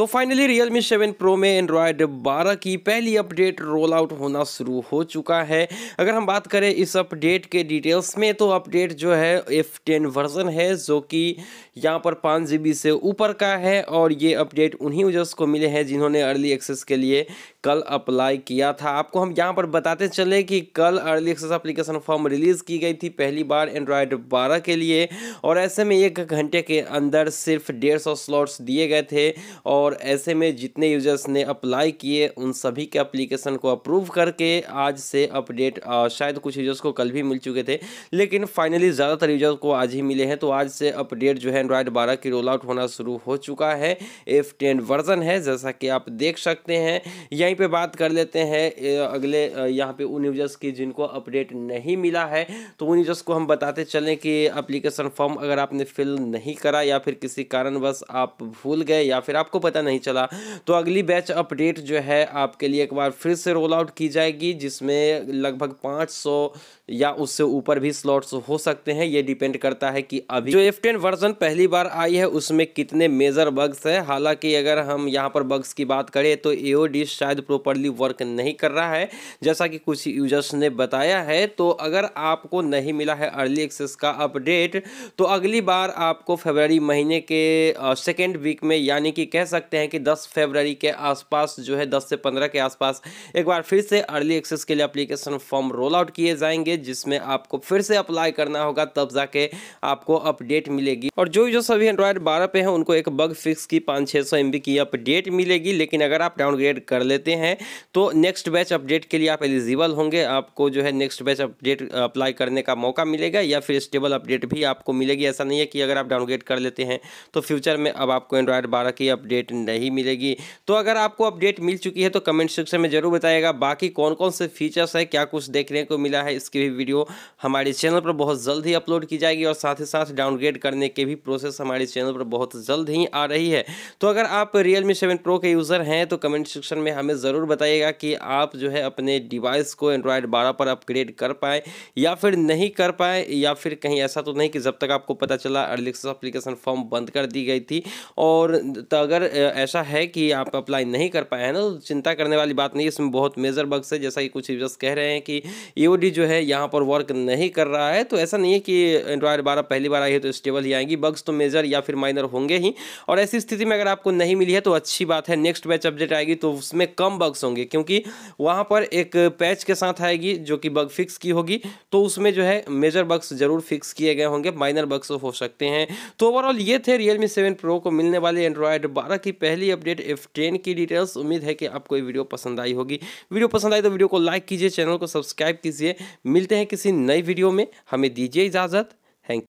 तो finally Realme 7 Pro में Android 12 की पहली अपडेट रोल आउट होना शुरू हो चुका है अगर हम बात करें इस अपडेट के डिटेल्स में तो अपडेट जो है एफ टेन वर्जन है जो कि यहाँ पर पाँच जी से ऊपर का है और ये अपडेट उन्हीं यूजर्स को मिले हैं जिन्होंने अर्ली एक्सेस के लिए कल अप्लाई किया था आपको हम यहाँ पर बताते चले कि कल early access application form release की गई थी पहली बार एंड्रॉयड 12 के लिए और ऐसे में एक घंटे के अंदर सिर्फ डेढ़ सौ स्लॉट्स दिए गए थे और और ऐसे में जितने यूजर्स ने अप्लाई किए उन सभी के अप्लीकेशन को अप्रूव करके आज से अपडेट शायद कुछ यूजर्स को कल भी मिल चुके थे लेकिन फाइनली ज़्यादातर यूजर्स को आज ही मिले हैं तो आज से अपडेट जो है एंड्रॉयड बारह की रोल आउट होना शुरू हो चुका है एफ टेन वर्जन है जैसा कि आप देख सकते हैं यहीं पर बात कर लेते हैं अगले यहाँ पर उन यूजर्स की जिनको अपडेट नहीं मिला है तो उन यूजर्स को हम बताते चलें कि अप्लीकेशन फॉर्म अगर आपने फिल नहीं करा या फिर किसी कारणवश आप भूल गए या फिर आपको पता पता नहीं चला तो अगली बैच अपडेट जो है आपके लिए एक बार फिर से रोल आउट की जाएगी जिसमें लगभग पाँच या उससे ऊपर भी स्लॉट्स हो सकते हैं ये डिपेंड करता है कि अभी जो एफ टेन वर्जन पहली बार आई है उसमें कितने मेजर बग्स है हालांकि अगर हम यहाँ पर बग्स की बात करें तो ए शायद प्रॉपरली वर्क नहीं कर रहा है जैसा कि कुछ यूजर्स ने बताया है तो अगर आपको नहीं मिला है अर्ली एक्सेस का अपडेट तो अगली बार आपको फरवरी महीने के सेकेंड वीक में यानी कि कह सकते सकते हैं कि 10 फरवरी के आसपास जो है 10 से 15 के आसपास एक बार फिर से अर्ली एक्सेस के लिए अप्लीकेशन फॉर्म रोल आउट किए जाएंगे जिसमें आपको फिर से अप्लाई करना होगा तब जाके आपको अपडेट मिलेगी और जो जो सभी एंड्रॉयड बारह पे हैं उनको एक बग फिक्स की पाँच छः सौ की अपडेट मिलेगी लेकिन अगर आप डाउनग्रेड कर लेते हैं तो नेक्स्ट बैच अपडेट के लिए आप एलिजिबल होंगे आपको जो है नेक्स्ट बैच अपडेट अप्लाई करने का मौका मिलेगा या फिर स्टेबल अपडेट भी आपको मिलेगी ऐसा नहीं है कि अगर आप डाउनग्रेड कर लेते हैं तो फ्यूचर में अब आपको एंड्रॉयड बारह की अपडेट अपडेट नहीं मिलेगी तो अगर आपको अपडेट मिल चुकी है तो कमेंट सेक्शन में ज़रूर बताएगा बाकी कौन कौन से फीचर्स है क्या कुछ देखने को मिला है इसकी भी वीडियो हमारे चैनल पर बहुत जल्द ही अपलोड की जाएगी और साथ ही साथ डाउनग्रेड करने के भी प्रोसेस हमारे चैनल पर बहुत जल्द ही आ रही है तो अगर आप रियल मी सेवन प्रो के यूज़र हैं तो कमेंट सेक्शन में हमें ज़रूर बताइएगा कि आप जो है अपने डिवाइस को एंड्रॉयड बारह पर अपग्रेड कर पाए या फिर नहीं कर पाए या फिर कहीं ऐसा तो नहीं कि जब तक आपको पता चला अर्लिक्स अप्लीकेशन फॉर्म बंद कर दी गई थी और तो अगर ऐसा है कि आप अप्लाई नहीं कर पाए हैं ना तो चिंता करने वाली बात नहीं इसमें बहुत मेजर बग्स है जैसा कि कुछ यूजर्स कह रहे हैं कि ई e जो है यहाँ पर वर्क नहीं कर रहा है तो ऐसा नहीं है कि एंड्रॉयड बारह पहली बार आई है तो स्टेबल ही आएंगी बग्स तो मेजर या फिर माइनर होंगे ही और ऐसी स्थिति में अगर आपको नहीं मिली है तो अच्छी बात है नेक्स्ट बैच अपडेट आएगी तो उसमें कम बग्स होंगे क्योंकि वहाँ पर एक पैच के साथ आएगी जो कि बग फिक्स की होगी तो उसमें जो है मेजर बग्स जरूर फिक्स किए गए होंगे माइनर बग्स हो सकते हैं तो ओवरऑल ये थे रियलमी सेवन प्रो को मिलने वाले एंड्रॉयड बारह की थी पहली अपडेट एफ ट्रेन की डिटेल्स उम्मीद है कि आपको ये वीडियो पसंद आई होगी वीडियो पसंद आई तो वीडियो को लाइक कीजिए चैनल को सब्सक्राइब कीजिए मिलते हैं किसी नई वीडियो में हमें दीजिए इजाज़त